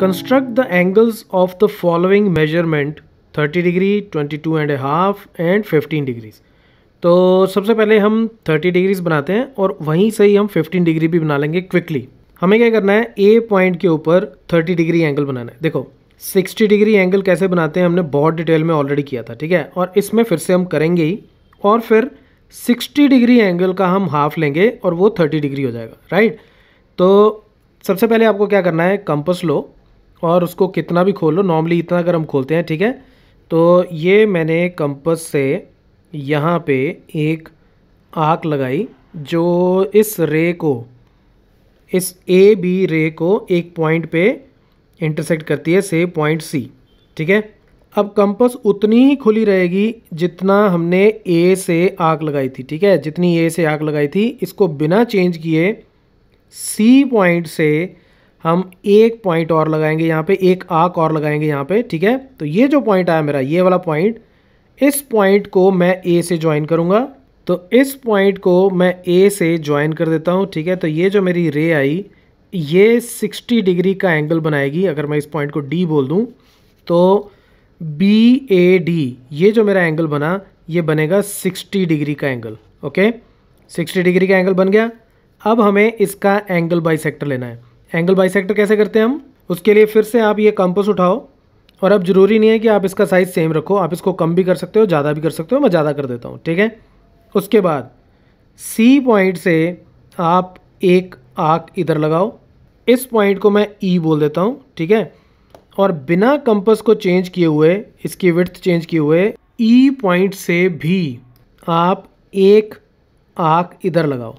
Construct the angles of the following measurement 30 degree 22 and half and 15 degrees. तो सबसे पहले हम 30 डिग्रीज बनाते हैं और वहीं से ही हम 15 डिग्री भी बना लेंगे क्विकली हमें क्या करना है ए पॉइंट के ऊपर 30 डिग्री एंगल बनाना है देखो 60 डिग्री एंगल कैसे बनाते हैं हमने बहुत डिटेल में ऑलरेडी किया था ठीक है और इसमें फिर से हम करेंगे ही और फिर 60 डिग्री एंगल का हम हाफ लेंगे और वो 30 डिग्री हो जाएगा राइट तो सबसे पहले आपको क्या करना है कंपस लो और उसको कितना भी खोल लो नॉर्मली इतना अगर हम खोलते हैं ठीक है तो ये मैंने कंपस से यहाँ पे एक आग लगाई जो इस रे को इस ए बी रे को एक पॉइंट पे इंटरसेक्ट करती है से पॉइंट सी ठीक है अब कंपस उतनी ही खुली रहेगी जितना हमने ए से आग लगाई थी ठीक है जितनी ए से आग लगाई थी इसको बिना चेंज किए सी पॉइंट से हम एक पॉइंट और लगाएंगे यहाँ पे एक आक और लगाएंगे यहाँ पे ठीक है तो ये जो पॉइंट आया मेरा ये वाला पॉइंट इस पॉइंट को मैं ए से ज्वाइन करूँगा तो इस पॉइंट को मैं ए से ज्वाइन कर देता हूँ ठीक है तो ये जो मेरी रे आई ये 60 डिग्री का एंगल बनाएगी अगर मैं इस पॉइंट को डी बोल दूँ तो बी ए डी ये जो मेरा एंगल बना ये बनेगा सिक्सटी डिग्री का एंगल ओके सिक्सटी डिग्री का एंगल बन गया अब हमें इसका एंगल बाई लेना है एंगल बाइसेक्टर कैसे करते हैं हम उसके लिए फिर से आप ये कंपस उठाओ और अब ज़रूरी नहीं है कि आप इसका साइज़ सेम रखो आप इसको कम भी कर सकते हो ज़्यादा भी कर सकते हो मैं ज़्यादा कर देता हूँ ठीक है उसके बाद सी पॉइंट से आप एक आँख इधर लगाओ इस पॉइंट को मैं ई e बोल देता हूँ ठीक है और बिना कंपस को चेंज किए हुए इसकी विर्थ चेंज किए हुए ई e पॉइंट से भी आप एक आँख इधर लगाओ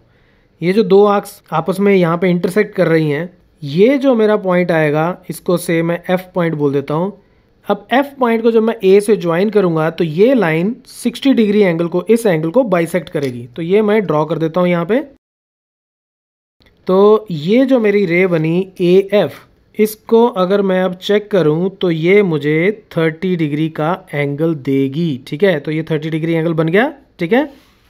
ये जो दो आँख आपस में यहाँ पे इंटरसेक्ट कर रही हैं ये जो मेरा पॉइंट आएगा इसको से मैं एफ पॉइंट बोल देता हूँ अब एफ पॉइंट को जब मैं ए से ज्वाइन करूँगा तो ये लाइन 60 डिग्री एंगल को इस एंगल को बाइसेक्ट करेगी तो ये मैं ड्रॉ कर देता हूँ यहाँ पे तो ये जो मेरी रे बनी ए एफ़ इसको अगर मैं अब चेक करूँ तो ये मुझे 30 डिग्री का एंगल देगी ठीक है तो ये 30 डिग्री एंगल बन गया ठीक है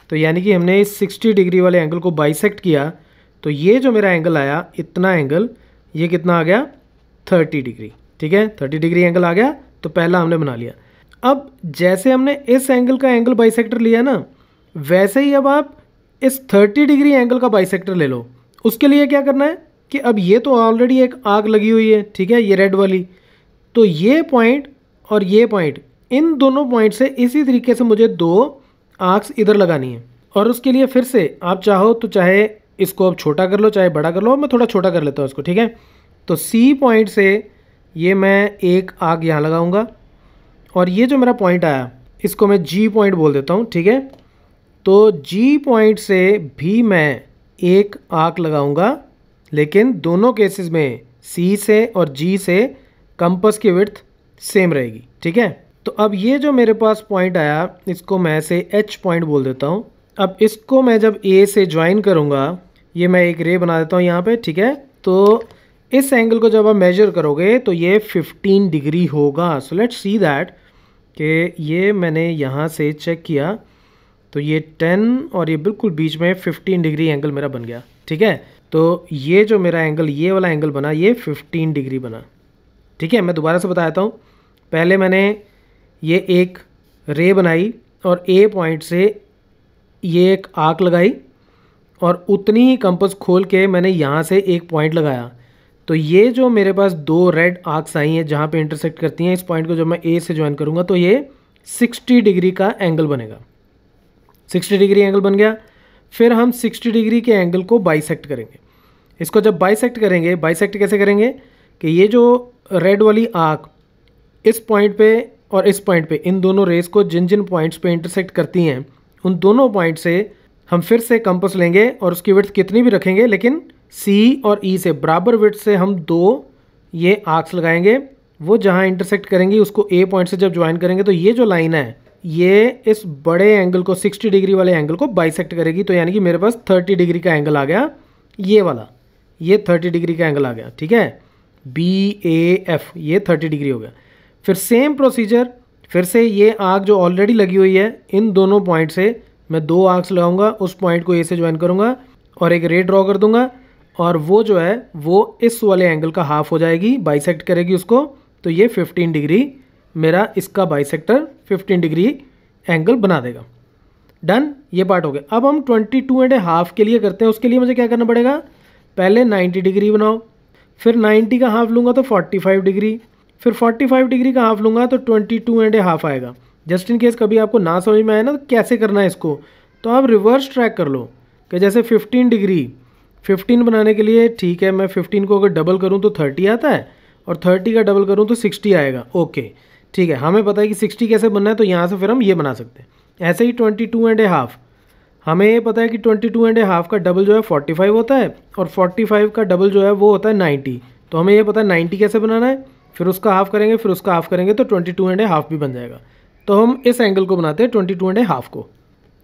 तो यानी कि हमने इस सिक्सटी डिग्री वाले एंगल को बाइसेक्ट किया तो ये जो मेरा एंगल आया इतना एंगल ये कितना आ गया थर्टी डिग्री ठीक है थर्टी डिग्री एंगल आ गया तो पहला हमने बना लिया अब जैसे हमने इस एंगल का एंगल बाइसेक्टर लिया ना वैसे ही अब आप इस थर्टी डिग्री एंगल का बाइसेक्टर ले लो उसके लिए क्या करना है कि अब ये तो ऑलरेडी एक आग लगी हुई है ठीक है ये रेड वाली तो ये पॉइंट और ये पॉइंट इन दोनों पॉइंट से इसी तरीके से मुझे दो आग इधर लगानी है और उसके लिए फिर से आप चाहो तो चाहे इसको अब छोटा कर लो चाहे बड़ा कर लो मैं थोड़ा छोटा कर लेता हूँ इसको ठीक है तो सी पॉइंट से ये मैं एक आग यहाँ लगाऊंगा और ये जो मेरा पॉइंट आया इसको मैं जी पॉइंट बोल देता हूँ ठीक है तो जी पॉइंट से भी मैं एक आग लगाऊंगा लेकिन दोनों केसेस में सी से और जी से कंपस की विर्थ सेम रहेगी ठीक है तो अब ये जो मेरे पास पॉइंट आया इसको मैं से एच पॉइंट बोल देता हूँ अब इसको मैं जब ए से ज्वाइन करूँगा ये मैं एक रे बना देता हूँ यहाँ पे ठीक है तो इस एंगल को जब आप मेजर करोगे तो ये 15 डिग्री होगा सो लेट सी दैट कि ये मैंने यहाँ से चेक किया तो ये 10 और ये बिल्कुल बीच में 15 डिग्री एंगल मेरा बन गया ठीक है तो ये जो मेरा एंगल ये वाला एंगल बना ये 15 डिग्री बना ठीक है मैं दोबारा से बताता हूँ पहले मैंने ये एक रे बनाई और ए पॉइंट से ये एक आँख लगाई और उतनी ही कंपस खोल के मैंने यहाँ से एक पॉइंट लगाया तो ये जो मेरे पास दो रेड आर्क्स आई हैं जहाँ पे इंटरसेक्ट करती हैं इस पॉइंट को जब मैं ए से ज्वाइन करूँगा तो ये 60 डिग्री का एंगल बनेगा 60 डिग्री एंगल बन गया फिर हम 60 डिग्री के एंगल को बाइसेक्ट करेंगे इसको जब बाइसेक्ट करेंगे बाइसेक्ट कैसे करेंगे कि ये जो रेड वाली आँख इस पॉइंट पे और इस पॉइंट पर इन दोनों रेस को जिन जिन पॉइंट्स पर इंटरसेक्ट करती हैं उन दोनों पॉइंट से हम फिर से कंपस लेंगे और उसकी विर्थ कितनी भी रखेंगे लेकिन सी और ई e से बराबर विर्थ से हम दो ये आर्क्स लगाएंगे वो जहाँ इंटरसेक्ट करेंगी उसको ए पॉइंट से जब ज्वाइन करेंगे तो ये जो लाइन है ये इस बड़े एंगल को 60 डिग्री वाले एंगल को बाइसेक्ट करेगी तो यानी कि मेरे पास 30 डिग्री का एंगल आ गया ये वाला ये 30 डिग्री का एंगल आ गया ठीक है बी ए एफ ये 30 डिग्री हो गया फिर सेम प्रोसीजर फिर से ये आग जो ऑलरेडी लगी हुई है इन दोनों पॉइंट से मैं दो आर्क्स लगाऊंगा उस पॉइंट को ए से ज्वाइन करूंगा और एक रे ड्रॉ कर दूंगा और वो जो है वो इस वाले एंगल का हाफ हो जाएगी बाइसेक्ट करेगी उसको तो ये 15 डिग्री मेरा इसका बाइसेक्टर 15 डिग्री एंगल बना देगा डन ये पार्ट हो गया अब हम 22 टू एंड हाफ के लिए करते हैं उसके लिए मुझे क्या करना पड़ेगा पहले 90 डिग्री बनाओ फिर 90 का हाफ लूँगा तो 45 डिग्री फिर 45 डिग्री का हाफ लूँगा तो 22 टू एंड हाफ आएगा जस्ट इन केस कभी आपको ना समझ में आए ना तो कैसे करना है इसको तो आप रिवर्स ट्रैक कर लो कि जैसे 15 डिग्री 15 बनाने के लिए ठीक है मैं 15 को अगर डबल करूँ तो 30 आता है और 30 का डबल करूँ तो 60 आएगा ओके ठीक है हमें पता है कि 60 कैसे बनना है तो यहाँ से फिर हम ये बना सकते हैं ऐसे ही 22 एंड ए हाफ़ हमें ये पता है कि 22 एंड ए हाफ़ का डबल जो है 45 होता है और 45 का डबल जो है वो होता है 90 तो हमें यह पता है नाइन्टी कैसे बनाना है फिर उसका हाफ़ करेंगे फिर उसका हाफ़ करेंगे तो ट्वेंटी एंड ए हाफ़ भी बन जाएगा तो हम इस एंगल को बनाते हैं ट्वेंटी टू एंड हाफ को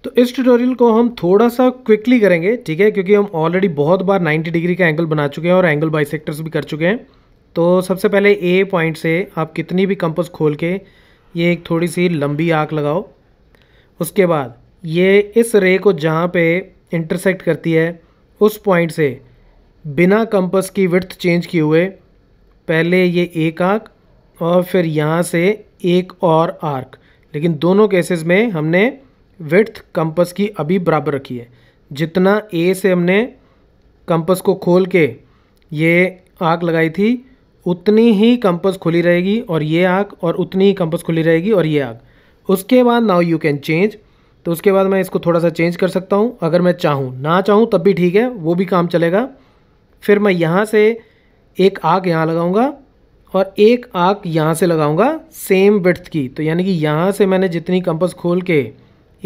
तो इस ट्यूटोरियल को हम थोड़ा सा क्विकली करेंगे ठीक है क्योंकि हम ऑलरेडी बहुत बार 90 डिग्री का एंगल बना चुके हैं और एंगल बाइसेक्टर्स भी कर चुके हैं तो सबसे पहले ए पॉइंट से आप कितनी भी कंपस खोल के ये एक थोड़ी सी लंबी आँख लगाओ उसके बाद ये इस रे को जहाँ पे इंटरसेक्ट करती है उस पॉइंट से बिना कंपस की विर्थ चेंज किए हुए पहले ये एक आँख और फिर यहाँ से एक और आर्क लेकिन दोनों केसेस में हमने विथ कंपस की अभी बराबर रखी है जितना ए से हमने कंपस को खोल के ये आग लगाई थी उतनी ही कंपस खुली रहेगी और ये आग और उतनी ही कंपस खुली रहेगी और ये आग उसके बाद नाउ यू कैन चेंज तो उसके बाद मैं इसको थोड़ा सा चेंज कर सकता हूँ अगर मैं चाहूँ ना चाहूँ तब भी ठीक है वो भी काम चलेगा फिर मैं यहाँ से एक आग यहाँ लगाऊँगा और एक आँख यहाँ से लगाऊंगा सेम विड्थ की तो यानी कि यहाँ से मैंने जितनी कंपस खोल के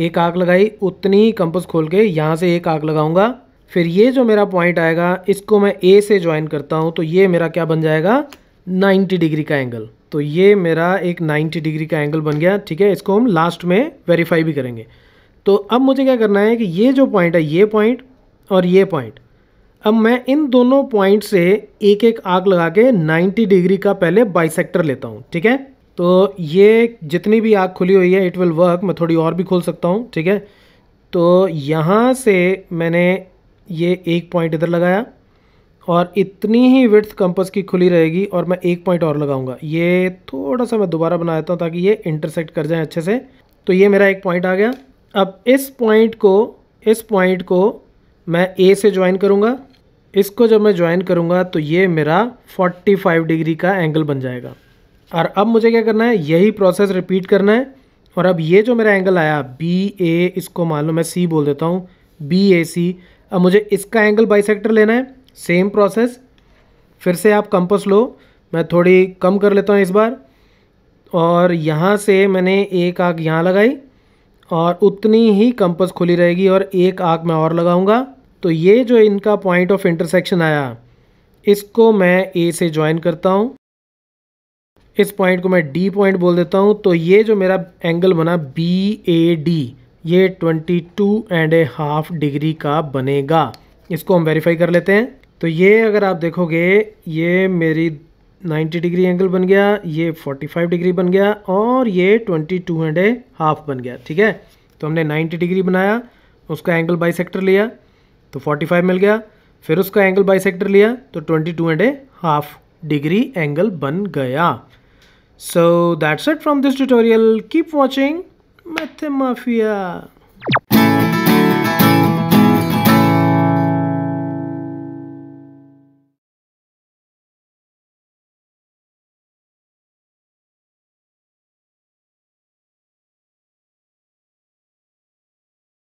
एक आँख लगाई उतनी ही कंपस खोल के यहाँ से एक आँख लगाऊंगा फिर ये जो मेरा पॉइंट आएगा इसको मैं ए से ज्वाइन करता हूँ तो ये मेरा क्या बन जाएगा 90 डिग्री का एंगल तो ये मेरा एक 90 डिग्री का एंगल बन गया ठीक है इसको हम लास्ट में वेरीफाई भी करेंगे तो अब मुझे क्या करना है कि ये जो पॉइंट है ये पॉइंट और ये पॉइंट अब मैं इन दोनों पॉइंट से एक एक आग लगा के 90 डिग्री का पहले बाइसेक्टर लेता हूँ ठीक है तो ये जितनी भी आग खुली हुई है इट विल वर्क मैं थोड़ी और भी खोल सकता हूँ ठीक है तो यहाँ से मैंने ये एक पॉइंट इधर लगाया और इतनी ही विड्थ कंपस की खुली रहेगी और मैं एक पॉइंट और लगाऊंगा ये थोड़ा सा मैं दोबारा बना देता हूँ ताकि ये इंटरसेक्ट कर जाए अच्छे से तो ये मेरा एक पॉइंट आ गया अब इस पॉइंट को इस पॉइंट को मैं ए से ज्वाइन करूँगा इसको जब मैं ज्वाइन करूँगा तो ये मेरा 45 डिग्री का एंगल बन जाएगा और अब मुझे क्या करना है यही प्रोसेस रिपीट करना है और अब ये जो मेरा एंगल आया बी ए इसको मान लो मैं सी बोल देता हूँ बी ए सी अब मुझे इसका एंगल सेक्टर लेना है सेम प्रोसेस फिर से आप कंपस लो मैं थोड़ी कम कर लेता हूँ इस बार और यहाँ से मैंने एक आग यहाँ लगाई और उतनी ही कंपस खुली रहेगी और एक आग मैं और लगाऊंगा तो ये जो इनका पॉइंट ऑफ इंटरसेक्शन आया इसको मैं ए से ज्वाइन करता हूँ इस पॉइंट को मैं डी पॉइंट बोल देता हूँ तो ये जो मेरा एंगल बना बी ए डी ये twenty two and a half degree का बनेगा इसको हम वेरीफाई कर लेते हैं तो ये अगर आप देखोगे ये मेरी 90 डिग्री एंगल बन गया ये 45 डिग्री बन गया और ये 22 टू एंड ए हाफ बन गया ठीक है तो हमने 90 डिग्री बनाया उसका एंगल बाई लिया तो 45 मिल गया फिर उसका एंगल बाइसेक्टर लिया तो 22 two and a half degree angle बन गया so that's it from this tutorial keep watching मैथमाफिया